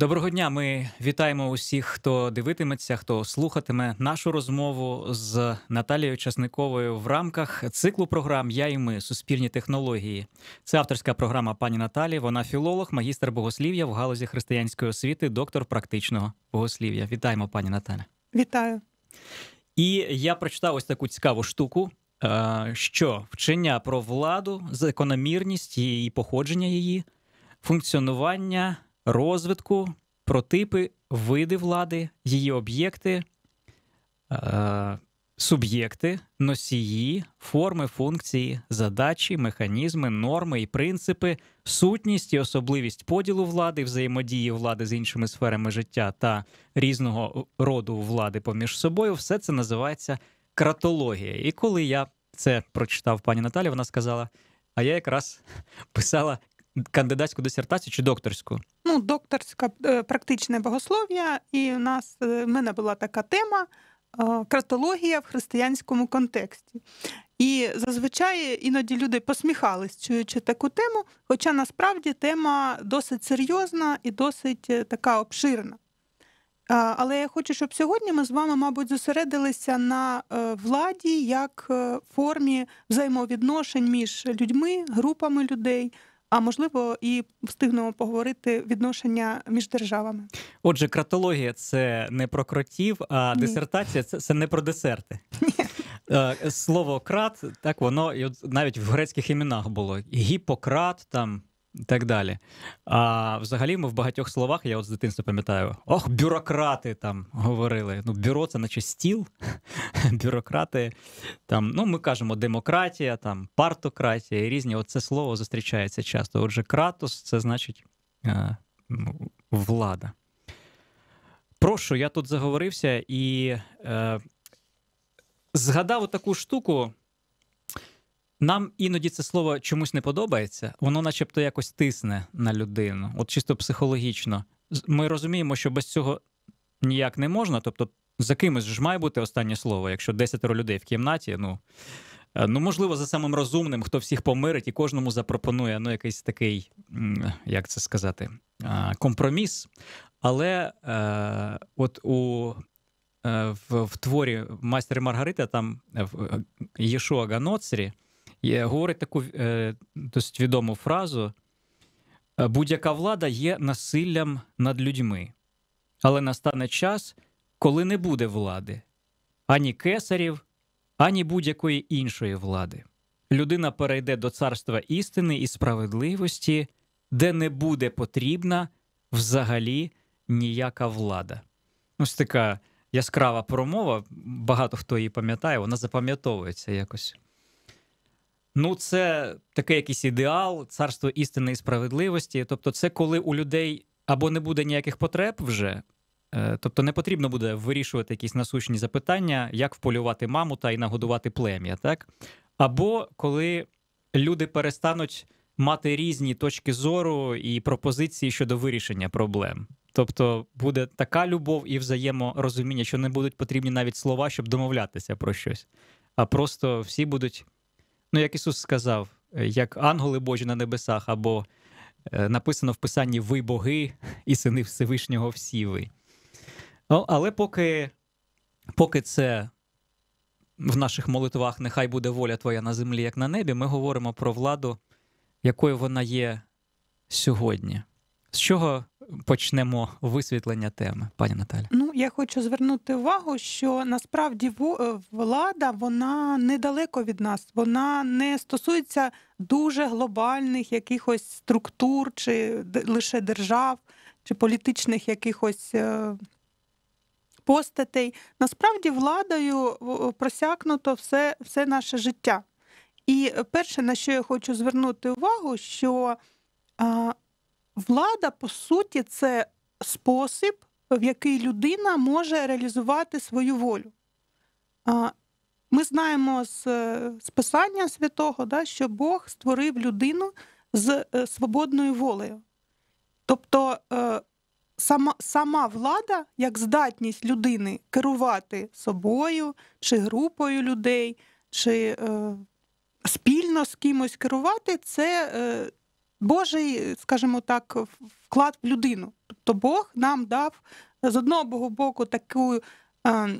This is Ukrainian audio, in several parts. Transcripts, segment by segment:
Доброго дня. Ми вітаємо усіх, хто дивитиметься, хто слухатиме нашу розмову з Наталією Часниковою в рамках циклу програм Я і ми суспільні технології. Це авторська програма пані Наталі. Вона філолог, магістр богослів'я в галузі християнської освіти, доктор практичного богослів'я. Вітаємо, пані Наталя. Вітаю. І я прочитав ось таку цікаву штуку. Е, що вчення про владу, закономірність її походження її, функціонування розвитку, про типи, види влади, її об'єкти, е, суб'єкти, носії, форми, функції, задачі, механізми, норми і принципи, сутність і особливість поділу влади, взаємодії влади з іншими сферами життя та різного роду влади поміж собою, все це називається кратологія. І коли я це прочитав пані Наталі, вона сказала. А я якраз писала кандидатську дисертацію чи докторську? Ну, докторська е, практичне богослов'я, і в нас е, в мене була така тема кратологія е, в християнському контексті. І зазвичай іноді люди посміхались, чуючи таку тему, хоча насправді тема досить серйозна і досить така обширна. Але я хочу, щоб сьогодні ми з вами, мабуть, зосередилися на владі як формі взаємовідношень між людьми, групами людей, а можливо, і встигнемо поговорити відношення між державами. Отже, кратологія це не про кротів, а Ні. дисертація це, це не про десерти. Ні. Е, слово крат так воно навіть в грецьких іменах було. Гіпократ там і так далі. А взагалі ми в багатьох словах, я от з дитинства пам'ятаю, ох, бюрократи там говорили. Ну, бюро це наче стіл, бюрократи там, ну ми кажемо демократія, там партократія і різні. Оце слово зустрічається часто. Отже, кратос це значить а, е, ну, влада. Прошу, я тут заговорився і е, згадав таку штуку. Нам іноді це слово чомусь не подобається, воно, начебто, якось тисне на людину, от чисто психологічно. Ми розуміємо, що без цього ніяк не можна. Тобто, за кимось ж має бути останнє слово, якщо десятеро людей в кімнаті, ну е, ну можливо, за самим розумним, хто всіх помирить і кожному запропонує ну, якийсь такий, як це сказати, компроміс. Але е, от у е, в, в творі Майстер Маргарита там е, в Єшуа Ганоцрі є, говорить таку е, досить відому фразу: «Е, будь-яка влада є насиллям над людьми, але настане час, коли не буде влади, ані кесарів, ані будь-якої іншої влади. Людина перейде до царства істини і справедливості, де не буде потрібна взагалі ніяка влада. Ось така яскрава промова. Багато хто її пам'ятає, вона запам'ятовується якось ну це такий якийсь ідеал, царство істини і справедливості. Тобто, це коли у людей або не буде ніяких потреб вже. Е, тобто не потрібно буде вирішувати якісь насущні запитання, як вполювати маму та й нагодувати плем'я, так? Або коли люди перестануть мати різні точки зору і пропозиції щодо вирішення проблем. Тобто буде така любов і взаєморозуміння, що не будуть потрібні навіть слова, щоб домовлятися про щось, а просто всі будуть Ну, як Ісус сказав, е, як ангели Божі на небесах, або е, написано в Писанні Ви боги і сини Всевишнього всі ви. Ну, але поки, поки це. В наших молитвах нехай буде воля Твоя на землі, як на небі. Ми говоримо про владу, якою вона є сьогодні. З чого почнемо висвітлення теми, пані Наталі? Ну я хочу звернути увагу, що насправді е, влада вона недалеко від нас, вона не стосується дуже глобальних якихось структур, чи лише держав, чи політичних якихось. Е, постатей насправді владою просякнуто все все наше життя. І перше, на що я хочу звернути увагу, що влада, по суті, це спосіб, в який людина може реалізувати свою волю. Ми знаємо з з Писання святого, да, що Бог створив людину з е, свободною волею. Тобто е, сама сама влада, як здатність людини керувати собою чи групою людей, чи е, спільно з кимось керувати, це е, Божий, скажімо так, вклад в людину. Тобто Бог нам дав е, з одного боку таку. Е,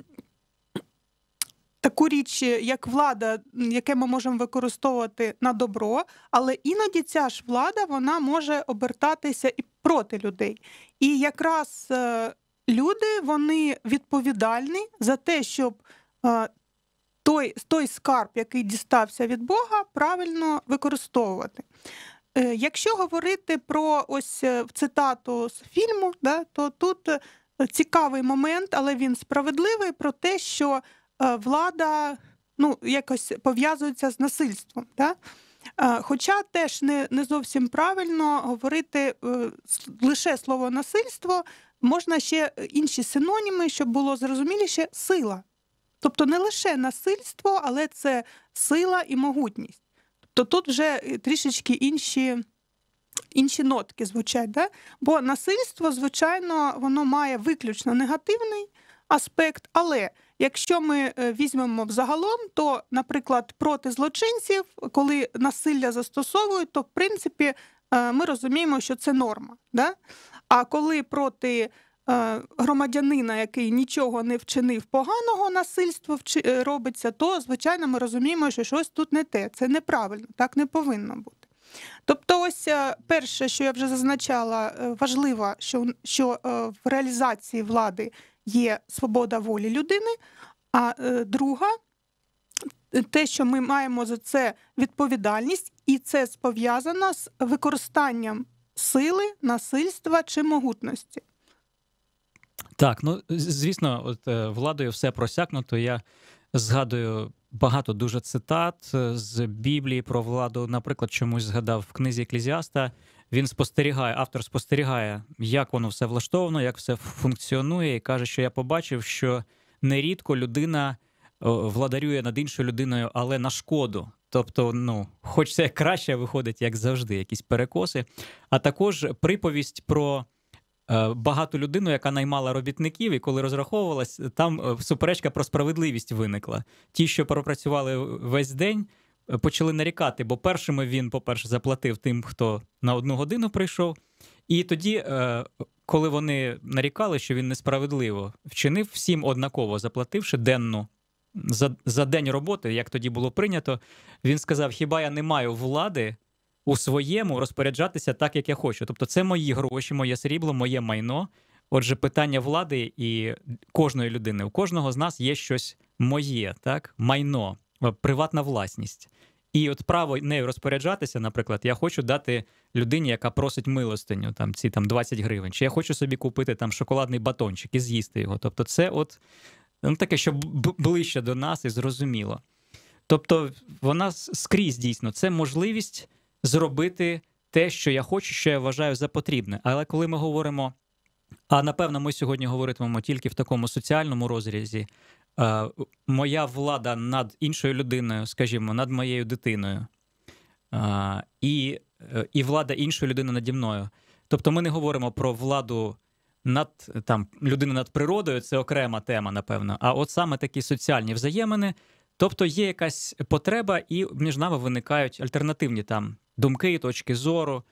таку річ, е, як влада, яке ми можемо використовувати на добро, але іноді ця ж влада вона може обертатися і проти людей. І якраз е, люди вони відповідальні за те, щоб е, той той скарб, який дістався від Бога, правильно використовувати. Е, якщо говорити про ось е, цитату з фільму, да, то тут е, цікавий момент, але він справедливий про те, що влада ну, якось пов'язується з насильством. Да? Хоча теж не не зовсім правильно говорити лише слово насильство, можна ще інші синоніми, щоб було зрозуміліше сила. Тобто не лише насильство, але це сила і могутність то тут вже е, трішечки інші. Інші нотки звучать, да? бо насильство, звичайно, воно має виключно негативний аспект. Але якщо ми е, візьмемо взагалом, то, наприклад, проти злочинців, коли насилля застосовують, то в принципі е, ми розуміємо, що це норма. Да? А коли проти Е, громадянина, який нічого не вчинив поганого насильство е, робиться, то звичайно ми розуміємо, що щось тут не те. Це неправильно, так не повинно бути. Тобто, ось е, перше, що я вже зазначала, важливо, що, що в реалізації влади є свобода волі людини. А друга, те, що ми маємо за це відповідальність, і це пов'язано з використанням сили, насильства чи могутності. Так, ну звісно, от е, владою все просякнуто. Я згадую багато дуже цитат е, з Біблії про владу. Наприклад, чомусь згадав в книзі Еклезіаста. Він спостерігає, автор спостерігає, як воно все влаштовано, як все функціонує, і каже, що я побачив, що нерідко людина владарює над іншою людиною, але на шкоду. Тобто, ну, хоч це краще виходить, як завжди, якісь перекоси. А також приповість про. Е, багату людину, яка наймала робітників, і коли розраховувалась, там е, суперечка про справедливість виникла. Ті, що пропрацювали весь день. Е, почали нарікати, бо першими він, по-перше, заплатив тим, хто на одну годину прийшов. І тоді, коли вони нарікали, що він несправедливо вчинив, всім однаково заплативши денну за, за день роботи, як тоді було прийнято, він сказав: Хіба я не маю влади у своєму розпоряджатися так, як я хочу. Тобто, це мої гроші, моє срібло, моє майно. Отже, питання влади і кожної людини. У кожного з нас є щось моє, так, майно, е, приватна власність. І от право нею розпоряджатися, наприклад, я хочу дати людині, яка просить милостиню, там ці там 20 гривень, чи я хочу собі купити там шоколадний батончик і з'їсти його. Тобто, це от ну, таке, що ближче до нас і зрозуміло. Тобто, вона скрізь дійсно це можливість зробити те, що я хочу, що я вважаю за потрібне. Але коли ми говоримо, а напевно, ми сьогодні говоритимемо тільки в такому соціальному розрізі, е, моя влада над іншою людиною, скажімо, над моєю дитиною, е, і, е, і влада іншої людини наді мною. Тобто, ми не говоримо про владу. Над там людина над природою це окрема тема, напевно. А от саме такі соціальні взаємини, тобто є якась потреба, і між нами виникають альтернативні там думки, точки зору.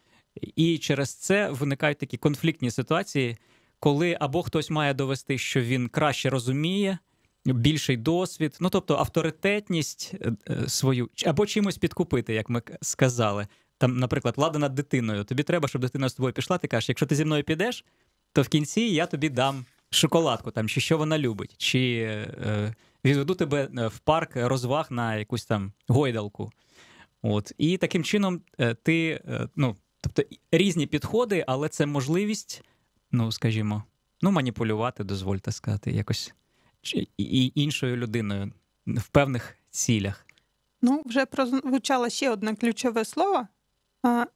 І через це виникають такі конфліктні ситуації, коли або хтось має довести, що він краще розуміє, більший досвід, ну тобто авторитетність е, е, свою, або чимось підкупити, як ми сказали. Там, наприклад, лада над дитиною. Тобі треба, щоб дитина з тобою пішла. Ти кажеш, якщо ти зі мною підеш, то в кінці я тобі дам шоколадку, там чи що вона любить, чи е, е відведу тебе в парк розваг на якусь там гойдалку. От і таким чином е, ти е, ну, тобто різні підходи, але це можливість, ну скажімо, ну маніпулювати, дозвольте сказати, якось і іншою людиною в певних цілях. Ну, вже прозвучало ще одне ключове слово. Е,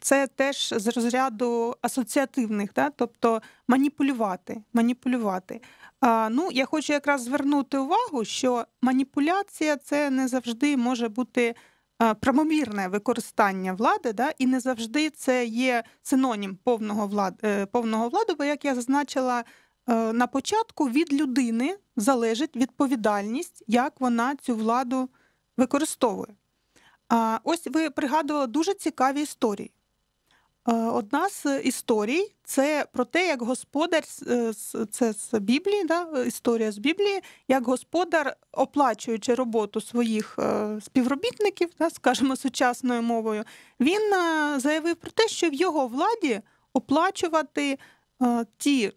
це теж з розряду асоціативних, да? тобто маніпулювати. маніпулювати. А, Ну, Я хочу якраз звернути увагу, що маніпуляція це не завжди може бути Е, правомірне використання влади, да, і не завжди це є синонім повного влад, е, повного владу, бо як я зазначила е, на початку, від людини залежить відповідальність, як вона цю владу використовує. А Ось ви пригадували дуже цікаві історії. Е, одна з історій це про те, як господар е, це з Біблії, да, історія з Біблії, як господар, оплачуючи роботу своїх е, співробітників, да, скажімо, сучасною мовою, він заявив про те, що в його владі оплачувати ті,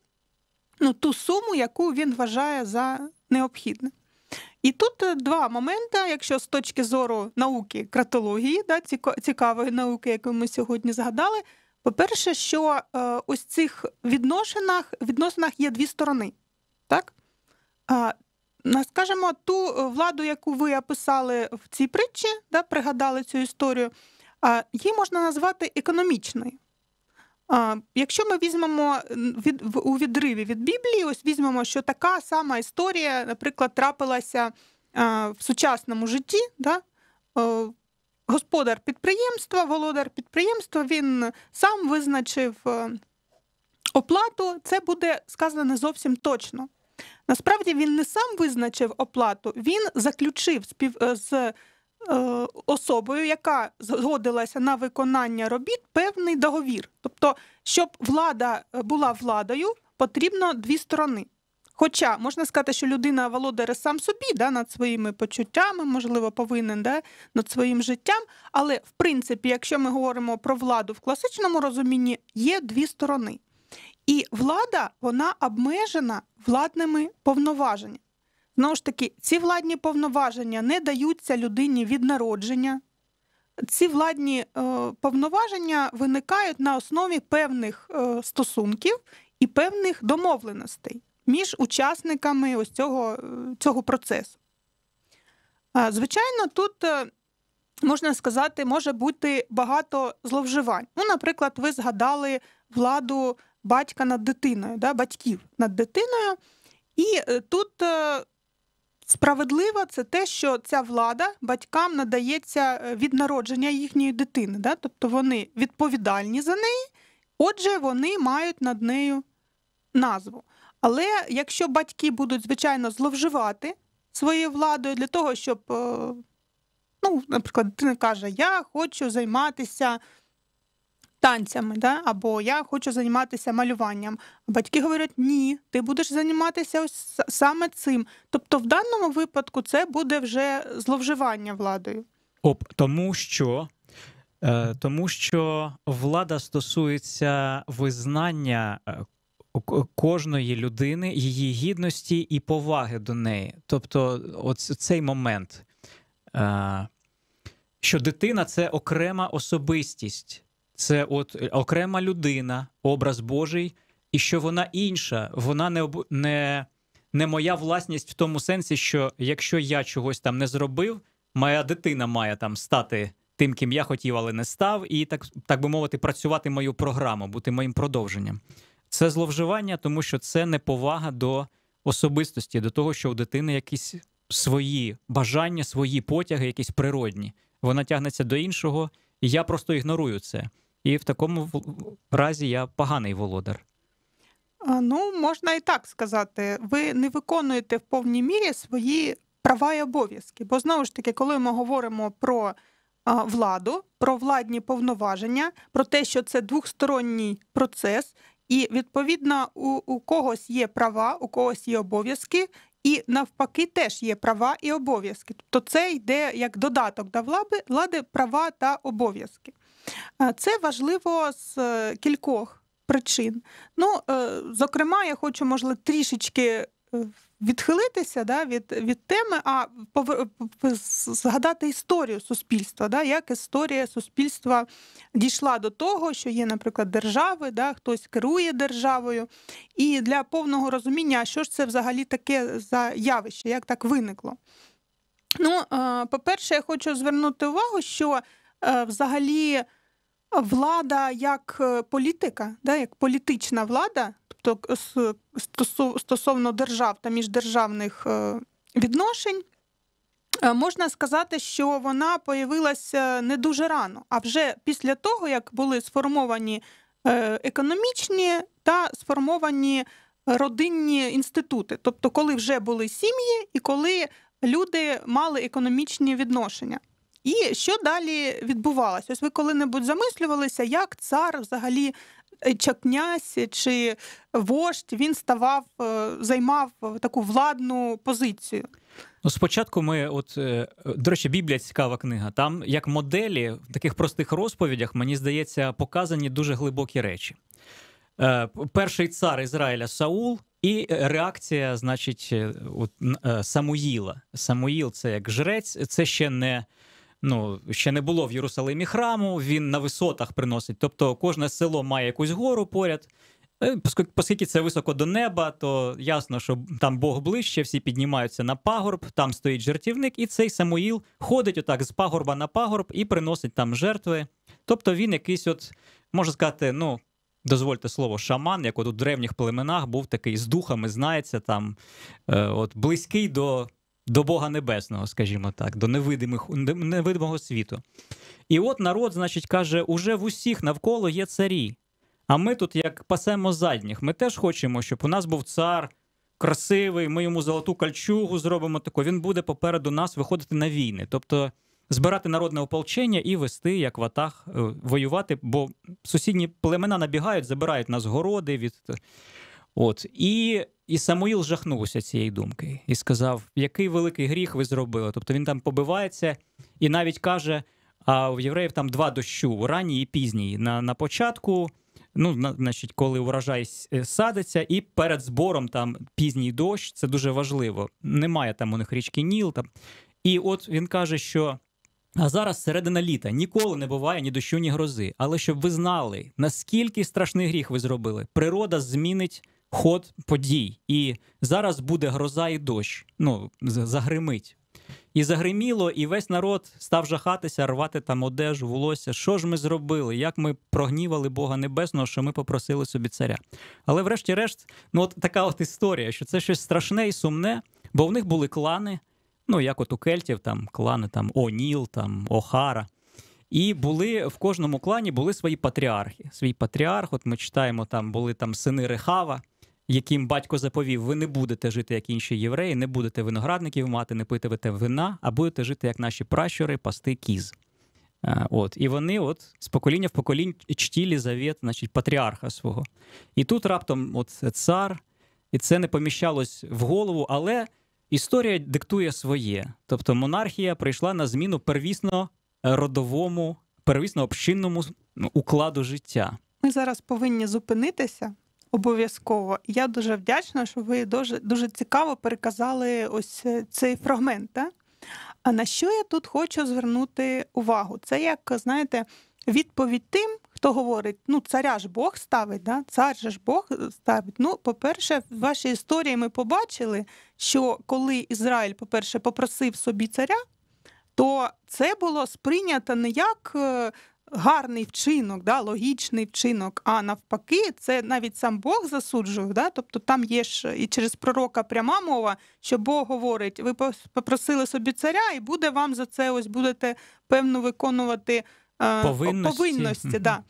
ну, ту суму, яку він вважає за необхідне. І тут е, два моменти, якщо з точки зору науки кратології, да, цікавої науки, яку ми сьогодні згадали. По-перше, що е, ось цих відносинах відносинах є дві сторони. Так? Скажімо, ту владу, яку ви описали в цій притчі, да, пригадали цю історію, її можна назвати економічною. Якщо ми візьмемо від у відриві від Біблії, ось візьмемо, що така сама історія, наприклад, трапилася в сучасному житті. Да? Господар підприємства, володар підприємства, він сам визначив е, оплату, це буде сказано не зовсім точно. Насправді він не сам визначив оплату, він заключив е, з Е, особою, яка згодилася на виконання робіт певний договір. Тобто, щоб влада е, була владою, потрібно дві сторони. Хоча можна сказати, що людина володаре сам собі да, над своїми почуттями, можливо, повинен да, над своїм життям. Але в принципі, якщо ми говоримо про владу в класичному розумінні, є дві сторони. І влада вона обмежена владними повноваженнями. Знову ж таки, ці владні повноваження не даються людині від народження. Ці владні е, повноваження виникають на основі певних е, стосунків і певних домовленостей між учасниками ось цього, е, цього процесу. Звичайно, тут. Можна сказати, може бути багато зловживань. Ну, наприклад, ви згадали владу батька над дитиною, да, батьків над дитиною. І тут Справедливо це те, що ця влада батькам надається е, від народження їхньої дитини, Да? тобто вони відповідальні за неї, отже, вони мають над нею назву. Але якщо батьки будуть, звичайно, зловживати своєю владою для того, щоб, е, ну, наприклад, дитина каже, я хочу займатися танцями, да? або я хочу займатися малюванням. Батьки говорять, ні, ти будеш займатися ось саме цим. Тобто, в даному випадку це буде вже зловживання владою. Оп, тому що. Е, тому що влада стосується визнання е, кожної людини, її гідності і поваги до неї. Тобто, оць, цей момент, е, що дитина це окрема особистість, це от е, окрема людина, образ Божий, і що вона інша, вона не об... не, не моя власність в тому сенсі, що якщо я чогось там не зробив, моя дитина має там стати тим, ким я хотів, але не став, і так, так би мовити, працювати мою програму, бути моїм продовженням. Це зловживання, тому що це неповага до особистості, до того, що у дитини якісь свої бажання, свої потяги, якісь природні. Вона тягнеться до іншого, і я просто ігнорую це і в такому разі я поганий володар. Ну, можна і так сказати. Ви не виконуєте в повній мірі свої права і обов'язки. Бо знову ж таки, коли ми говоримо про владу, про владні повноваження, про те, що це двохсторонній процес, і відповідно у, у когось є права, у когось є обов'язки. І навпаки, теж є права і обов'язки. Тобто це йде як додаток до влади, влади права та обов'язки. Це важливо з е, кількох причин. Ну, е, зокрема, я хочу, можливо, трішечки. Е, відхилитися да, від від теми, а повер... згадати історію суспільства, да, як історія суспільства дійшла до того, що є, наприклад, держави, да, хтось керує державою. І для повного розуміння, що ж це взагалі таке за явище, як так виникло. Ну, По-перше, я хочу звернути увагу, що взагалі влада як е, політика, да, як політична влада, тобто е, стосовно держав та міждержавних е, відношень, можна сказати, що вона появилася не дуже рано, а вже після того, як були сформовані економічні та сформовані родинні інститути, тобто, коли вже були сім'ї і коли люди мали економічні відношення. І що далі відбувалося? Ось ви коли-небудь замислювалися, як цар взагалі е, чи князь чи вождь він ставав, е, займав таку владну позицію. Ну, Спочатку ми, от е, до речі, Біблія цікава книга. Там як моделі в таких простих розповідях, мені здається, показані дуже глибокі речі. Перший цар Ізраїля Саул і реакція, значить, от, Самуїла. Самуїл це як жрець, це ще не ну ще не було в Єрусалимі храму. Він на висотах приносить. Тобто, кожне село має якусь гору поряд. Е, Оскільки це високо до неба, то ясно, що там Бог ближче, всі піднімаються на пагорб, там стоїть жертівник, і цей Самуїл ходить отак з пагорба на пагорб і приносить там жертви. Тобто він якийсь, от, можна сказати, ну, дозвольте слово, шаман, як от у древніх племенах був такий з духами, знається, там, е, от близький до до Бога Небесного, скажімо так, до невидимих, невидимого світу. І от народ, значить, каже: уже в усіх навколо є царі. А ми тут як пасемо задніх. Ми теж хочемо, щоб у нас був цар красивий, ми йому золоту кальчугу зробимо таку. Він буде попереду нас виходити на війни. Тобто збирати народне ополчення і вести, як ватах, е, воювати, бо сусідні племена набігають, забирають нас городи від. От і і Самуїл жахнувся цієї думки і сказав, який великий гріх ви зробили. Тобто він там побивається і навіть каже: а в євреїв там два дощу ранній і пізній. На на початку, ну на, значить, коли урожай е, садиться, і перед збором там пізній дощ це дуже важливо. Немає там у них річки Ніл. Там. І от він каже, що. А зараз середина літа ніколи не буває ні дощу, ні грози. Але щоб ви знали, наскільки страшний гріх ви зробили, природа змінить ход подій. І зараз буде гроза і дощ. Ну, загримить. І загриміло, і весь народ став жахатися, рвати там одежу, волосся. Що ж ми зробили? Як ми прогнівали Бога Небесного, що ми попросили собі царя? Але, врешті-решт, ну от така от історія, що це щось страшне і сумне, бо в них були клани. Ну, як от у Кельтів, там клани там Оніл, там Охара. І були в кожному клані були свої патріархи. Свій патріарх, от ми читаємо, там були там сини Рехава яким батько заповів, ви не будете жити, як інші євреї, не будете виноградників мати, не питимете вина, а будете жити, як наші пращури, пасти кіз. Е, от. І вони от з покоління в поколінь, чтілі завіт, значить, патріарха свого. І тут раптом от цар, і це не поміщалось в голову, але історія диктує своє. Тобто монархія прийшла на зміну первісно родовому, первісно общинному ну, укладу життя. Ми зараз повинні зупинитися Обов'язково. Я дуже вдячна, що ви дуже дуже цікаво переказали ось е, цей фрагмент. Так? А на що я тут хочу звернути увагу? Це як, знаєте, відповідь тим, хто говорить, ну, царя ж Бог ставить, да? цар же ж Бог е, ставить. Ну, по-перше, в вашій історії ми побачили, що коли Ізраїль, по-перше, попросив собі царя, то це було сприйнято не як е, гарний вчинок, да, логічний вчинок, а навпаки, це навіть сам Бог засуджує. Да? Тобто там є ж і через пророка пряма мова, що Бог говорить: ви попросили собі царя, і буде вам за це ось будете певно виконувати. Е, повинності. повинності да.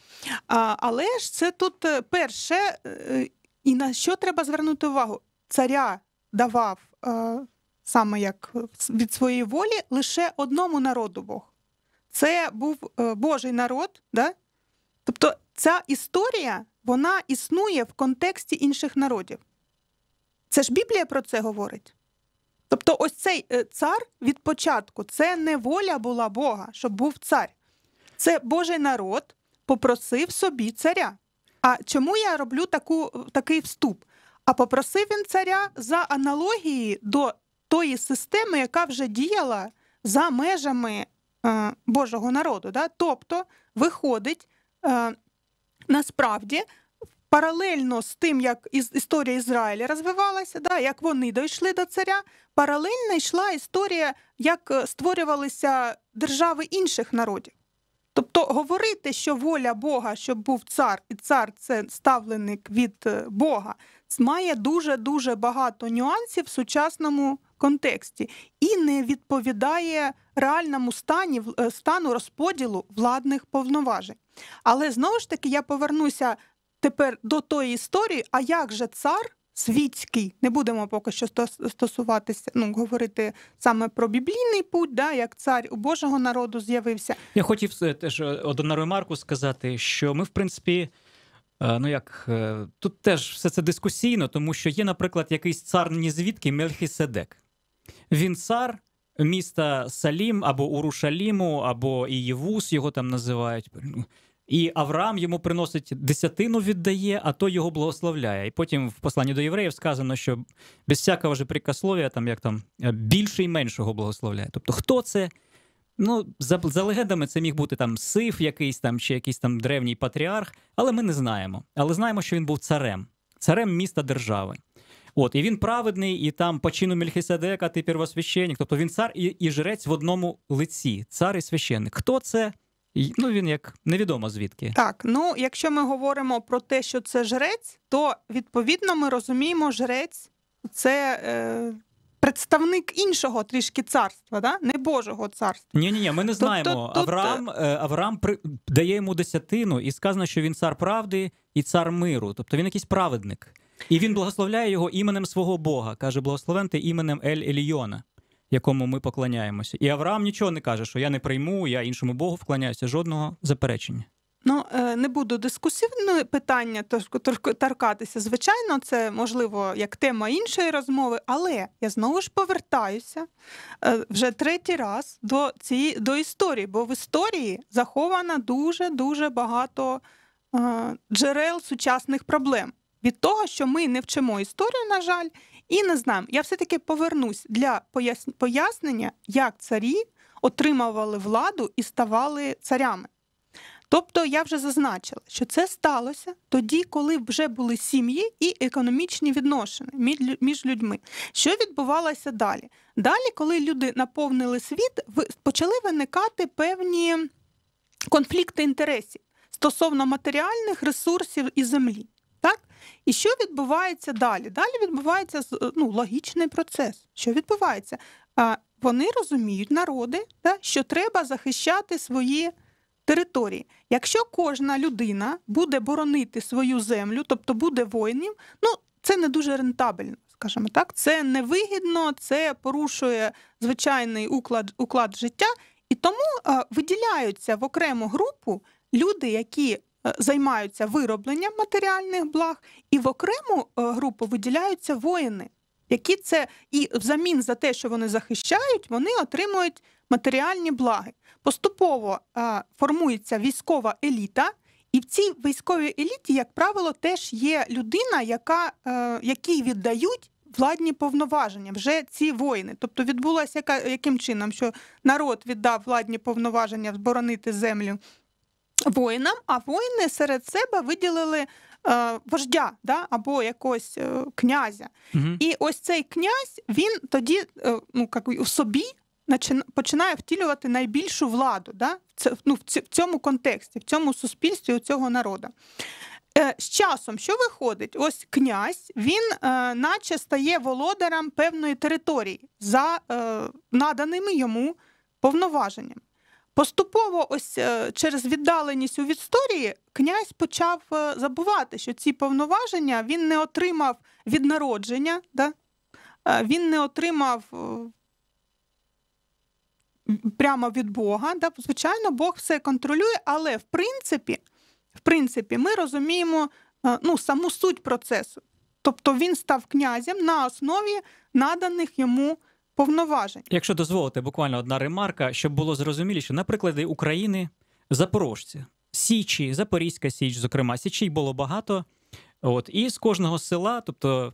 А, Але ж це тут е, перше, е, і на що треба звернути увагу? Царя давав саме як від своєї волі лише одному народу Бог це був е, Божий народ. Да? Тобто ця історія вона існує в контексті інших народів. Це ж Біблія про це говорить. Тобто, ось цей е, цар від початку це не воля була Бога, щоб був цар. Це Божий народ попросив собі царя. А чому я роблю таку, е, такий вступ? А попросив він царя за аналогії до тої системи, яка вже діяла за межами Е, Божого народу. Да? Тобто, виходить е, насправді. Паралельно з тим, як історія Ізраїля розвивалася, да, як вони дійшли до царя, паралельно йшла історія, як е, створювалися держави інших народів. Тобто говорити, що воля Бога, щоб був цар, і цар це ставленик від Бога, має дуже дуже багато нюансів в сучасному контексті і не відповідає реальному стані е, стану розподілу владних повноважень. Але знову ж таки я повернуся тепер до тої історії, а як же цар світський, не будемо поки що стосуватися, ну говорити саме про біблійний путь, да, як цар у Божого народу з'явився. Я хотів е, теж е, одну ремарку сказати, що ми, в принципі. Ну як тут теж все це дискусійно, тому що є, наприклад, якийсь цар ні звідки Мельхіседек. Він цар міста Салім або Урушаліму, або Ієвус його там називають. Ну, і Авраам йому приносить десятину віддає, а то його благословляє. І потім в посланні до євреїв сказано, що без всякого вже прикослов'я, там як там е, більше і меншого благословляє. Тобто, хто це? Ну, за, за легендами, це міг бути там сиф, якийсь там чи якийсь там древній патріарх, але ми не знаємо. Але знаємо, що він був царем, царем міста держави. От і він праведний, і там по чину Мельхиседека ти первосвященник. Тобто він цар і, і жрець в одному лиці, цар і священник. Хто це? Ну він як невідомо звідки. Так, ну якщо ми говоримо про те, що це жрець, то відповідно ми розуміємо, жрець це. Е... Представник іншого трішки царства, да? не Божого царства. Ні, ні, ні, ми не тобто знаємо. Тут, тут, е, Авраам е, Авраам при... дає йому десятину, і сказано, що він цар правди і цар миру. Тобто він якийсь праведник. І він благословляє його іменем свого Бога. Каже, благословен ти іменем Ель Еліона, якому ми поклоняємося. І Авраам нічого не каже, що я не прийму, я іншому Богу вклоняюся, жодного заперечення. Ну, е, не буду дискусивне питання трошки торкатися. Звичайно, це можливо як тема іншої розмови, але я знову ж повертаюся е, вже третій раз до цієї до історії, бо в історії заховано дуже дуже багато е, джерел сучасних проблем від того, що ми не вчимо історію, на жаль, і не знаємо. Я все-таки повернусь для пояснення, як царі отримували владу і ставали царями. Тобто я вже зазначила, що це сталося тоді, коли вже були сім'ї і економічні відносини між людьми. Що відбувалося далі? Далі, коли люди наповнили світ, почали виникати певні конфлікти інтересів стосовно матеріальних ресурсів і землі. І що відбувається далі? Далі відбувається е, ну, логічний процес. Що відбувається? Вони розуміють народи, що треба захищати свої території. Якщо кожна людина буде боронити свою землю, тобто буде воїнів, ну це не дуже рентабельно, скажімо так, це невигідно, це порушує звичайний уклад, уклад життя. І тому е, виділяються в окрему групу люди, які Е, займаються виробленням матеріальних благ, і в окрему е, групу виділяються воїни, які це і взамін за те, що вони захищають, вони отримують матеріальні благи. Поступово е, формується військова еліта. І в цій військовій еліті, як правило, теж є людина, яка, е, якій віддають владні повноваження вже ці воїни. Тобто відбулося яким чином, що народ віддав владні повноваження зборонити землю воїнам, а воїни серед себе виділили. Е, вождя да, або якогось е, князя. Угу. І ось цей князь він тоді е, ну, як у собі починає втілювати найбільшу владу да, ну, в цьому контексті, в цьому суспільстві у цього народу. З часом, що виходить, ось князь, він наче стає володарем певної території за наданими йому повноваженням. Поступово, ось е, через віддаленість у відсторії, князь почав е, забувати, що ці повноваження він не отримав від народження, да? Е, він не отримав прямо від Бога. Да? Звичайно, Бог все контролює, але в принципі, в принципі, ми розуміємо ну, саму суть процесу. Тобто він став князем на основі наданих йому повноважень. Якщо дозволите, буквально одна ремарка, щоб було зрозуміліше, на прикладі України запорожці, Січі, Запорізька Січ, зокрема, Січі було багато. От І з кожного села, тобто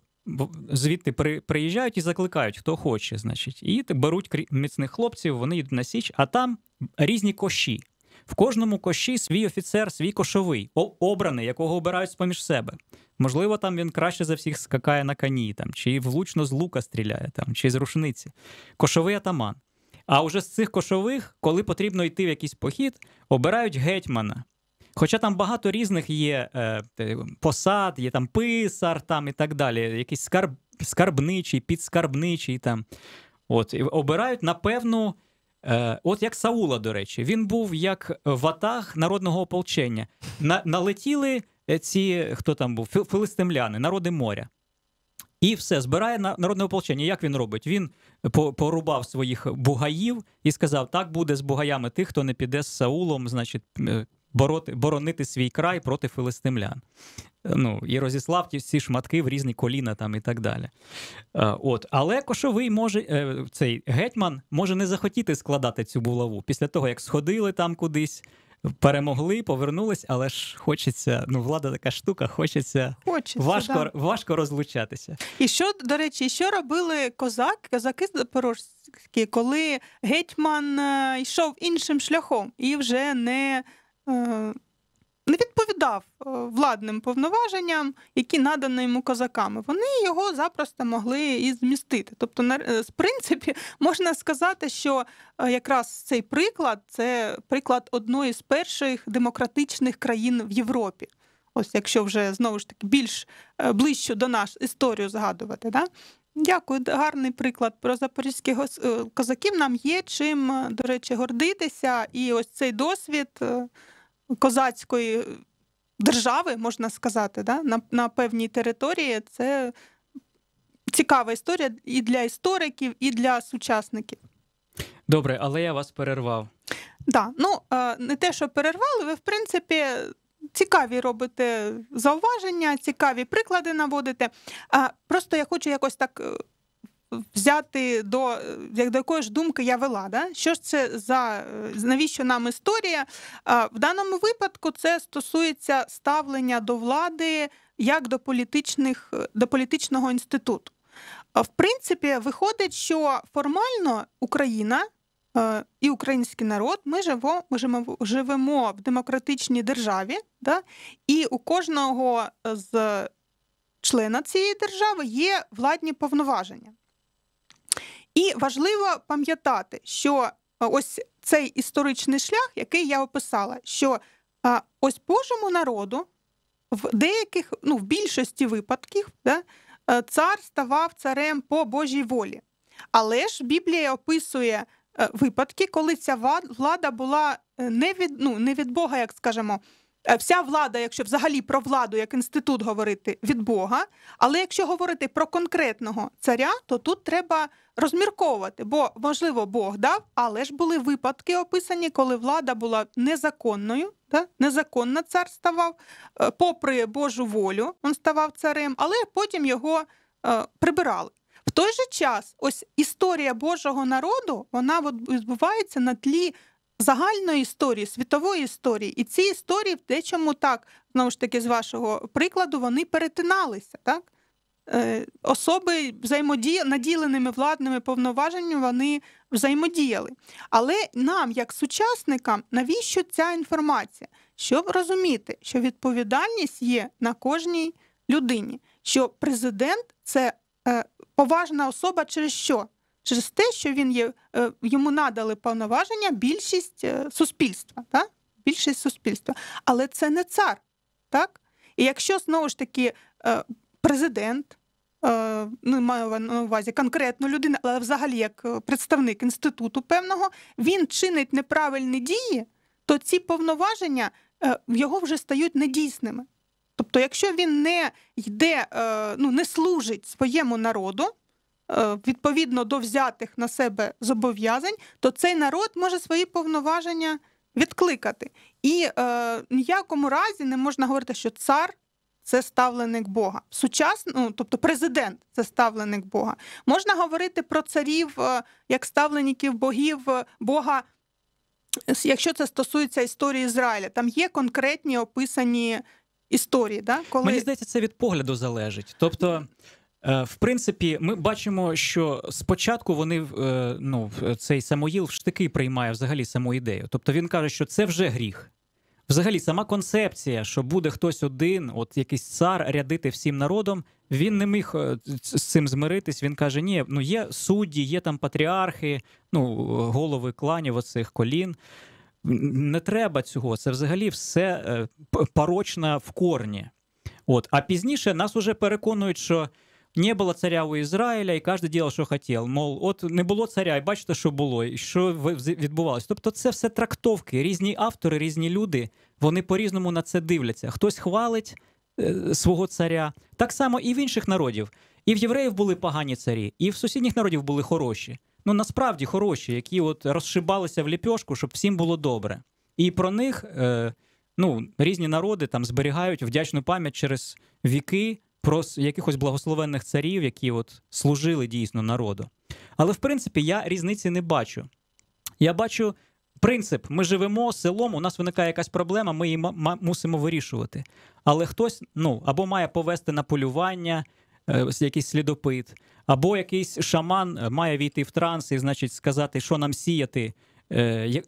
звідти при приїжджають і закликають, хто хоче, значить, і беруть міцних хлопців, вони йдуть на Січ, а там різні коші. В кожному коші свій офіцер, свій кошовий, обраний, якого обирають з поміж себе. Можливо, там він краще за всіх скакає на коні, там, чи влучно з лука стріляє, там, чи з рушниці. Кошовий атаман. А уже з цих кошових, коли потрібно йти в якийсь похід, обирають гетьмана. Хоча там багато різних є е, посад, є там писар там і так далі, якийсь скарб, скарбничий, підскарбничий. там. От, і Обирають, напевно, е, от як Саула, до речі, він був як ватаг народного ополчення. На, Налетіли Е, ці хто там був, филистимляни, народи моря. І все збирає народне ополчення. Як він робить? Він порубав своїх бугаїв і сказав: так буде з бугаями тих, хто не піде з Саулом, значить, е, бороти, боронити свій край проти филистимлян. Е, ну, І розіслав ті всі шматки в різні коліна там і так далі. От. Але кошовий може цей гетьман може не захотіти складати цю булаву після того, як сходили там кудись перемогли, повернулись, але ж хочеться. Ну, влада така штука, хочеться, хочеться важко да. важко розлучатися. І що до речі, що робили козак, козаки запорозькі, коли гетьман е, йшов іншим шляхом і вже не. Е не відповідав е, владним повноваженням, які надані йому козаками. Вони його запросто могли і змістити. Тобто, в е, принципі, можна сказати, що е, якраз цей приклад це приклад одної з перших демократичних країн в Європі. Ось якщо вже знову ж таки більш ближче до нас історію згадувати. Да? Дякую, гарний приклад про запорізьких козаків. Нам є чим, до речі, гордитися. І ось цей досвід козацької держави, можна сказати, да? на, на певній території, це цікава історія і для істориків, і для сучасників. Добре, але я вас перервав. Да, ну е, не те, що перервали, ви в принципі. Цікаві робите зауваження, цікаві приклади наводите. А просто я хочу якось так е, взяти до як до якої ж думки я вела. Да? Що ж це за е, навіщо нам історія? Е, в даному випадку це стосується ставлення до влади як до політичних е, до політичного інституту. В принципі, виходить, що формально Україна. І український народ, ми живемо, ми живемо в демократичній державі, да? і у кожного з члена цієї держави є владні повноваження. І важливо пам'ятати, що е, ось цей історичний шлях, який я описала, що е, ось Божому народу в деяких, ну в більшості випадків, да, е, цар ставав царем по Божій волі. Але ж Біблія описує випадки, коли ця влада була не від ну, не від Бога, як скажемо. Е, вся влада, якщо взагалі про владу як інститут говорити від Бога, але якщо говорити про конкретного царя, то тут треба розмірковувати, бо можливо Бог дав, але ж були випадки описані, коли влада була незаконною, да? незаконно цар ставав, е, попри Божу волю, він ставав царем, але потім його е, прибирали. В той же час, ось історія Божого народу, вона от відбувається на тлі загальної історії, світової історії. І ці історії в дечому так, знову ж таки, з вашого прикладу, вони перетиналися. так? Е, особи взаємодія... наділеними владними повноваженнями вони взаємодіяли. Але нам, як сучасникам, навіщо ця інформація? Щоб розуміти, що відповідальність є на кожній людині, що президент це е, поважна особа через що? через те, що він є, е, йому надали повноваження більшість е, суспільства. Так? Більшість суспільства. Але це не цар. Так? І якщо знову ж таки е, президент, не ну, маю на увазі конкретну людину, але взагалі як представник інституту певного, він чинить неправильні дії, то ці повноваження в його вже стають недійсними. Тобто, якщо він не йде, ну не служить своєму народу, Е, відповідно до взятих на себе зобов'язань, то цей народ може свої повноваження відкликати. І е, ніякому разі не можна говорити, що цар. Це ставленик Бога. Сучасно, ну, тобто президент це ставленик Бога. Можна говорити про царів е, як ставлеників богів, е, Бога, якщо це стосується історії Ізраїля. Там є конкретні описані історії. Да? Коли... Мені здається, це від погляду залежить. Тобто Е, в принципі, ми бачимо, що спочатку вони е, ну, е, цей Самоїл в штики приймає взагалі саму ідею. Тобто він каже, що це вже гріх. Взагалі, сама концепція, що буде хтось один, от якийсь цар рядити всім народом, він не міг з цим змиритись. Він каже: Ні, ну є судді, є там патріархи, ну голови кланів оцих колін. Не треба цього. Це взагалі все порочно в корні. От, а пізніше нас уже переконують, що не було царя у Ізраїля, і кожен діяв, що хотів. Мол, от не було царя, і бачите, що було, і що відбувалося. Тобто, це все трактовки. Різні автори, різні люди, вони по-різному на це дивляться. Хтось хвалить е, свого царя, так само і в інших народів. І в євреїв були погані царі, і в сусідніх народів були хороші. Ну насправді хороші, які от розшибалися в ліпьошку, щоб всім було добре. І про них е, ну, різні народи там зберігають вдячну пам'ять через віки про якихось благословенних царів, які от служили дійсно народу. Але в принципі я різниці не бачу. Я бачу принцип: ми живемо селом, у нас виникає якась проблема, ми її мусимо вирішувати. Але хтось ну, або має повести на полювання. Е, якийсь слідопит, або якийсь шаман е, має війти в транс і, значить, сказати, що нам сіяти е,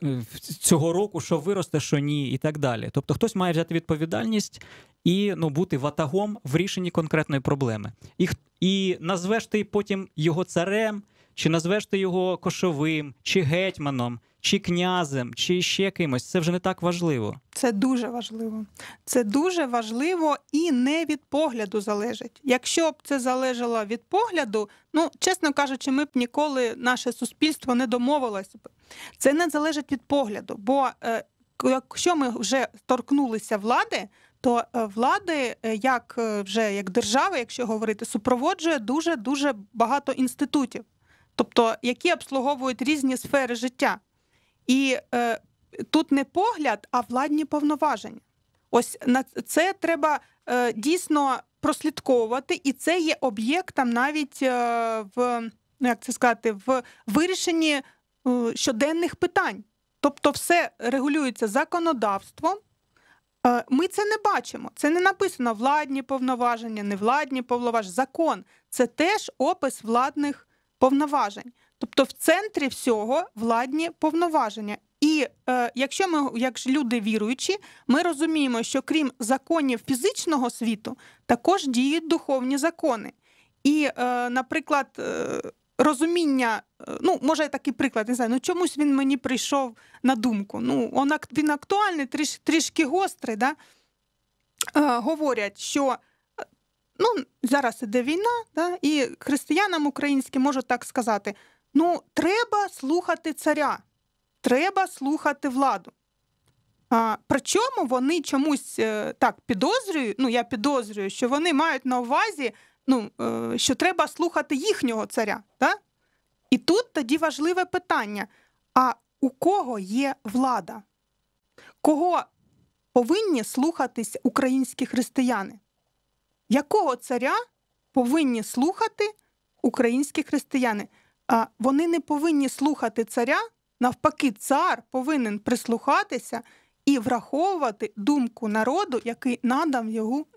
цього року, що виросте, що ні, і так далі. Тобто хтось має взяти відповідальність і ну, бути ватагом в рішенні конкретної проблеми. І і назвеш ти потім його царем, чи назвеш ти його кошовим, чи гетьманом, чи князем, чи ще кимось. Це вже не так важливо. Це дуже важливо. Це дуже важливо і не від погляду залежить. Якщо б це залежало від погляду, ну чесно кажучи, ми б ніколи наше суспільство не домовилося б. Це не залежить від погляду. бо... Е, якщо ми вже торкнулися влади, то е, влади, е, як е, вже як держава, якщо говорити, супроводжує дуже дуже багато інститутів, тобто які обслуговують різні сфери життя. І е, тут не погляд, а владні повноваження. Ось на це треба е, дійсно прослідковувати, і це є об'єктом навіть е, в ну як це сказати, в вирішенні щоденних питань. Тобто, все регулюється законодавством. Е, ми це не бачимо. Це не написано владні повноваження, невладні повноваження. Закон це теж опис владних повноважень. Тобто в центрі всього владні повноваження. І е, якщо ми, як люди віруючі, ми розуміємо, що крім законів фізичного світу, також діють духовні закони. І, е, наприклад, е, розуміння. Е, ну, може, такий приклад, не знаю, ну чомусь він мені прийшов на думку. Ну, Він актуальний, тріш, трішки гострий. да? Е, говорять, що е, ну, зараз іде війна, да? і християнам українським можуть так сказати: ну, треба слухати царя, треба слухати владу. А, Причому вони чомусь е, так підозрюють, ну я підозрюю, що вони мають на увазі ну, е, що треба слухати їхнього царя. Да? І тут тоді важливе питання: а у кого є влада? Кого повинні слухатись українські християни? Якого царя повинні слухати українські християни? А Вони не повинні слухати царя. Навпаки, цар повинен прислухатися і враховувати думку народу, який надав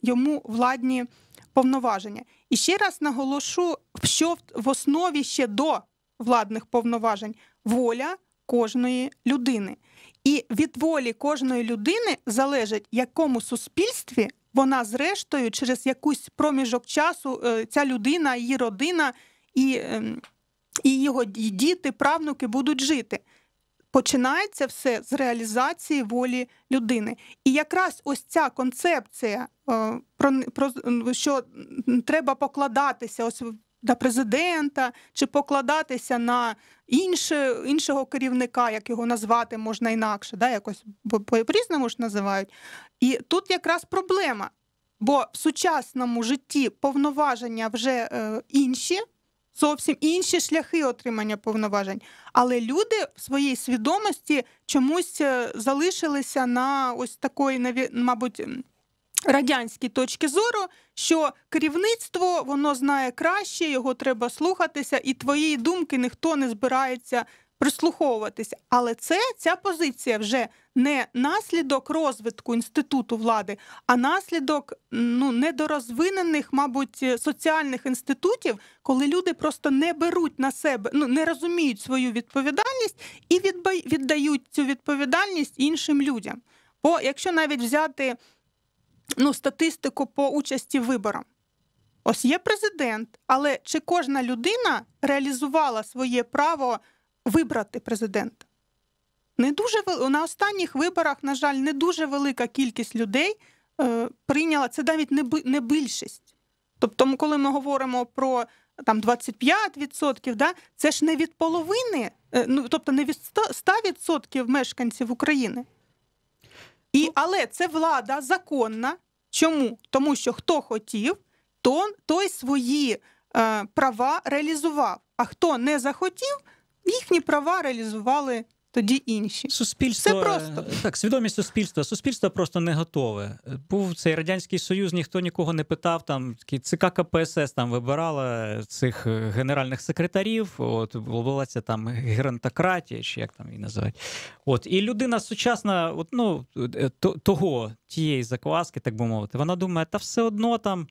йому владні повноваження. І ще раз наголошу, що в основі ще до владних повноважень воля кожної людини. І від волі кожної людини залежить, якому суспільстві вона, зрештою, через якийсь проміжок часу е, ця людина, її родина і, ем, і його і діти, правнуки будуть жити. Починається все з реалізації волі людини. І якраз ось ця концепція, е, про, про що треба покладатися ось на президента чи покладатися на інше, іншого керівника, як його назвати можна інакше, да, якось по-різному ж називають. І тут якраз проблема, бо в сучасному житті повноваження вже е, інші зовсім інші шляхи отримання повноважень. Але люди в своїй свідомості чомусь е, залишилися на ось такої мабуть, радянській точки зору, що керівництво воно знає краще, його треба слухатися, і твоєї думки ніхто не збирається прислуховуватися. Але це ця позиція вже не наслідок розвитку інституту влади, а наслідок ну недорозвинених, мабуть, соціальних інститутів, коли люди просто не беруть на себе, ну не розуміють свою відповідальність і віддають цю відповідальність іншим людям. Бо якщо навіть взяти ну, статистику по участі виборам, Ось є президент, але чи кожна людина реалізувала своє право вибрати президента. Не дуже на останніх виборах, на жаль, не дуже велика кількість людей е, прийняла це навіть не не більшість. Тобто, коли ми говоримо про там 25%, да, це ж не від половини, е, ну тобто не від 100% мешканців України. І, ну Але це влада законна. Чому? Тому що хто хотів, то той свої е, права реалізував, а хто не захотів їхні права реалізували. Тоді інші суспільство Це просто так. Свідомість суспільства. Суспільство просто не готове. Був цей радянський союз, ніхто нікого не питав. Там ЦК КПСС там вибирала е, цих е, генеральних секретарів. От була ця там грантократія, чи як там її називають. От і людина сучасна, от ну е, того тієї закваски, так би мовити, вона думає, та все одно там.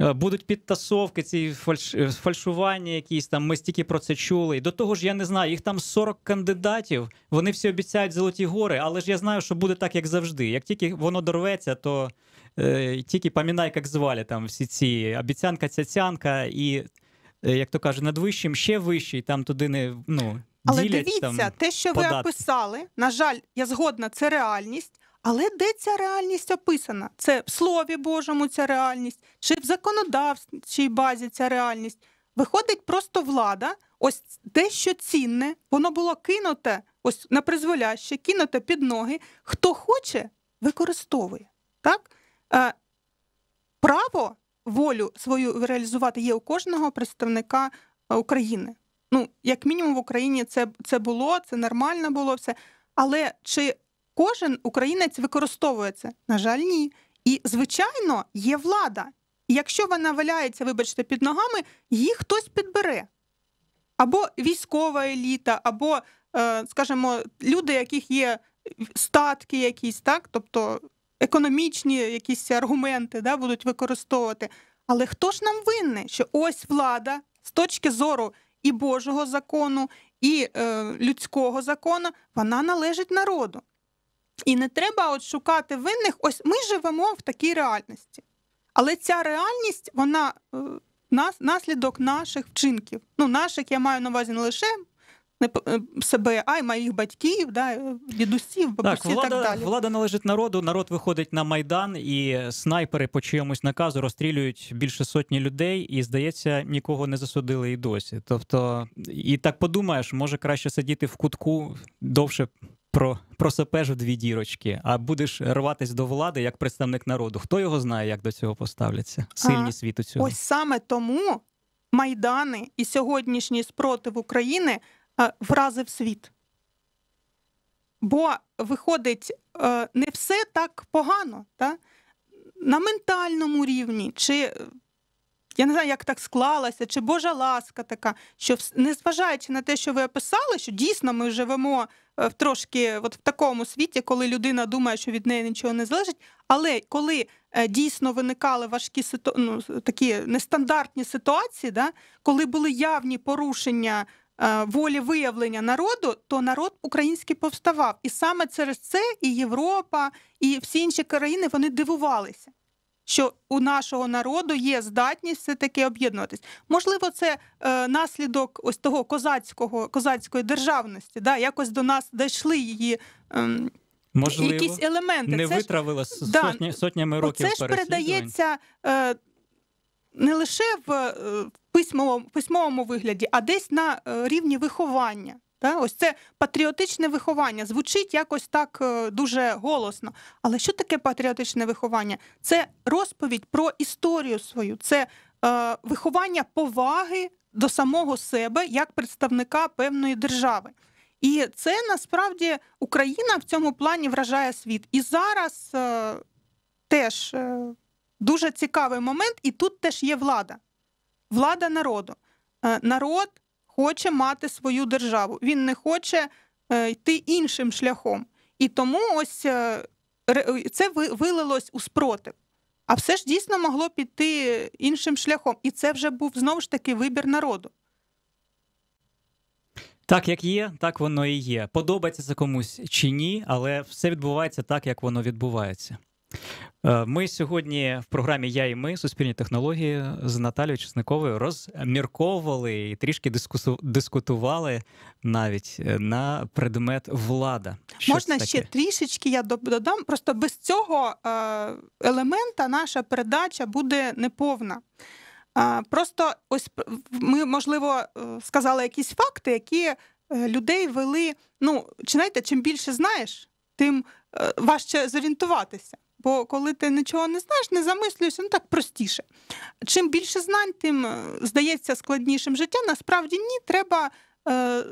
Е, будуть підтасовки, ці фальш... Е, фальшування якісь там. Ми стільки про це чули. І До того ж, я не знаю, їх там 40 кандидатів. Вони всі обіцяють золоті гори, але ж я знаю, що буде так, як завжди. Як тільки воно дорветься, то е, тільки пам'ятай, як звали там всі ці обіцянка, цяцянка і. Е, як то кажуть, над вищим ще вищий, там туди не ну але ділять, дивіться, там, те, що податки. ви описали, на жаль, я згодна, це реальність. Але де ця реальність описана? Це в Слові Божому ця реальність, чи в законодавчій базі ця реальність. Виходить просто влада, ось дещо цінне, воно було кинуте ось на призволяще, кинуте під ноги. Хто хоче, використовує. Так? Е, право волю свою реалізувати є у кожного представника е, України. Ну, як мінімум, в Україні це це було, це нормально було все. Але чи кожен українець використовує це. На жаль, ні. І, звичайно, є влада. І якщо вона валяється, вибачте, під ногами, її хтось підбере. Або військова еліта, або, е, скажімо, люди, яких є статки якісь, так, тобто економічні якісь аргументи да, будуть використовувати. Але хто ж нам винний, що ось влада з точки зору і Божого закону, і е, людського закону, вона належить народу. І не треба от шукати винних. Ось ми живемо в такій реальності. Але ця реальність, вона е, нас, наслідок наших вчинків. Ну, наших я маю на увазі не лише е, себе, а й моїх батьків, да, е, дідусів, бабусів так, влада, і так далі. Влада належить народу, народ виходить на майдан, і снайпери по чиємусь наказу розстрілюють більше сотні людей, і здається, нікого не засудили і досі. Тобто, і так подумаєш, може краще сидіти в кутку довше про просипеш в дві дірочки, а будеш рватись до влади як представник народу. Хто його знає, як до цього поставляться? Сильні світу цього ось саме тому майдани і сьогоднішній спротив України е, вразив світ. Бо виходить е, не все так погано, та? на ментальному рівні. чи... Я не знаю, як так склалася, чи Божа ласка така, що незважаючи на те, що ви описали, що дійсно ми живемо е, в трошки от в такому світі, коли людина думає, що від неї нічого не залежить. Але коли е, дійсно виникали важкі ситу... ну, такі нестандартні ситуації, да, коли були явні порушення. Е, волі виявлення народу, то народ український повставав, і саме через це і Європа, і всі інші країни вони дивувалися що у нашого народу є здатність все таки об'єднуватись. Можливо, це е, наслідок ось того козацького козацької державності. Да, якось до нас дійшли її. Е, Можливо, якісь елементи не витравила ж, сотня, сотнями років. Це ж передається е, не лише в, в е, письмовому письмовому вигляді, а десь на е, рівні виховання. Да? Ось це патріотичне виховання звучить якось так е, дуже голосно. Але що таке патріотичне виховання? Це розповідь про історію свою, це е, виховання поваги до самого себе як представника певної держави. І це насправді Україна в цьому плані вражає світ. І зараз е, теж е, дуже цікавий момент, і тут теж є влада, влада народу. Е, народ хоче мати свою державу, він не хоче е, йти іншим шляхом. І тому ось е, е, це вилилось у спротив. А все ж дійсно могло піти іншим шляхом. І це вже був знову ж таки вибір народу. Так, як є, так воно і є. Подобається це комусь чи ні, але все відбувається так, як воно відбувається. Е, ми сьогодні в програмі Я і ми суспільні технології з Наталією Чесниковою розмірковували і трішки дискусу... дискутували навіть е, на предмет влада. Що Можна ще трішечки я додам. Просто без цього е, елемента наша передача буде неповна. Просто ось ми, можливо, сказали якісь факти, які людей вели. Ну, чи знаєте, чим більше знаєш, тим важче зорієнтуватися. Бо коли ти нічого не знаєш, не замислюєшся, ну так простіше. Чим більше знань, тим е, здається складнішим життя. Насправді ні, треба. Е,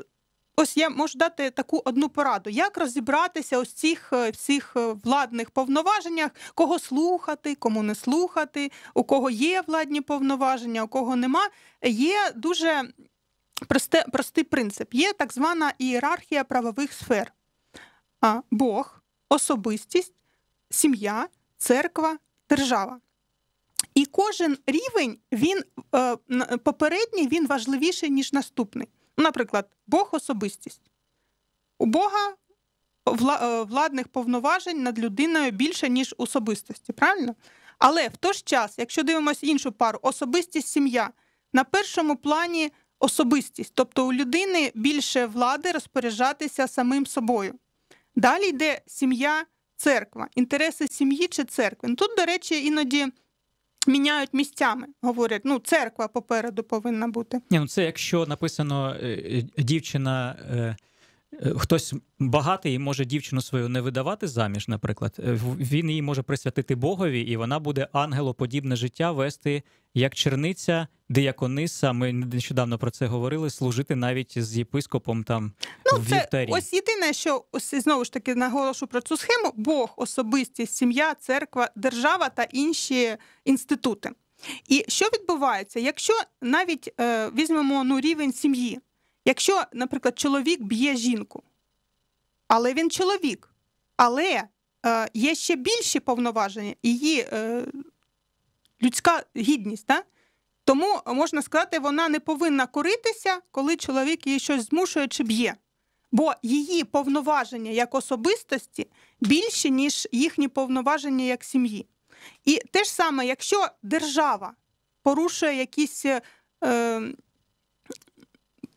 Ось я можу дати таку одну пораду: як розібратися у цих е, всіх е, владних повноваженнях, кого слухати, кому не слухати, у кого є владні повноваження, у кого нема. Є дуже просте, простий принцип. Є так звана ієрархія правових сфер. Бог, особистість сім'я, церква, держава. І кожен рівень він е, попередній він важливіший, ніж наступний. Наприклад, Бог особистість. У Бога е, владних повноважень над людиною більше, ніж особистості. Правильно? Але в той ж час, якщо дивимося іншу пару, особистість сім'я на першому плані особистість, тобто у людини більше влади розпоряджатися самим собою. Далі йде сім'я, церква, інтереси сім'ї чи церкви. Ну, тут, до речі, іноді. Міняють місцями, говорять, ну церква попереду повинна бути. Ні, ну це якщо написано е, е, дівчина е, Е, хтось багатий може дівчину свою не видавати заміж, наприклад, е, він її може присвятити Богові, і вона буде ангелоподібне життя вести як черниця, діякониса. Ми нещодавно про це говорили. Служити навіть з єпископом там ну, в вівтарі. Ось єдине, що ось знову ж таки наголошу про цю схему: Бог, особистість, сім'я, церква, держава та інші інститути. І що відбувається, якщо навіть е, візьмемо ну рівень сім'ї. Якщо, наприклад, чоловік б'є жінку, але він чоловік, але е, є ще більші повноваження, її е, людська гідність, да? тому е, можна сказати, вона не повинна коритися, коли чоловік її щось змушує чи б'є. Бо її повноваження як особистості більше, ніж їхні повноваження як сім'ї. І те ж саме, якщо держава порушує якісь. Е, ем,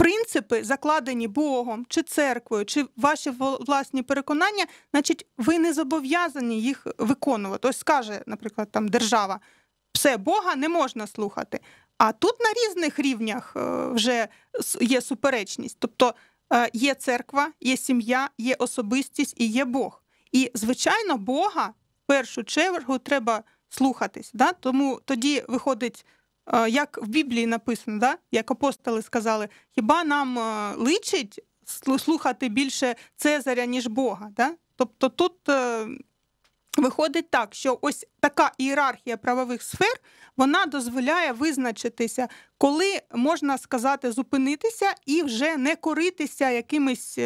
принципи, закладені Богом чи церквою, чи ваші власні переконання, значить, ви не зобов'язані їх виконувати. Ось скаже, наприклад, там держава, все Бога не можна слухати. А тут на різних рівнях е, вже є суперечність. Тобто е, є церква, є сім'я, є особистість і є Бог. І, звичайно, Бога в першу чергу треба слухатись. Да? Тому тоді виходить Е, як в Біблії написано, да? як апостоли сказали, хіба нам е, личить слухати більше Цезаря, ніж Бога? Да? Тобто тут. Е, виходить так, що ось така ієрархія правових сфер вона дозволяє визначитися, коли можна сказати зупинитися і вже не коритися якимось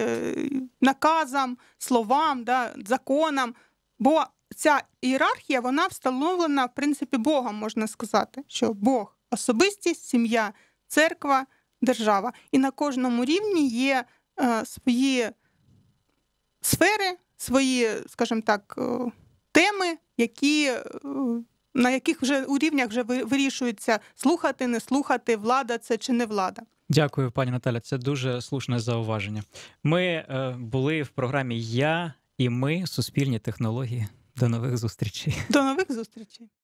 наказам, словам, да, законам. Бо ця ієрархія вона встановлена в принципі Богом, можна сказати, що Бог особистість, сім'я, церква, держава. І на кожному рівні є е, свої сфери, свої, скажімо так, е, теми, які. Е, на яких вже у рівнях вже вирішується слухати, не слухати, влада це чи не влада. Дякую, пані Наталя. Це дуже слушне зауваження. Ми е, були в програмі Я і ми суспільні технології. До нових зустрічей. До нових зустрічей.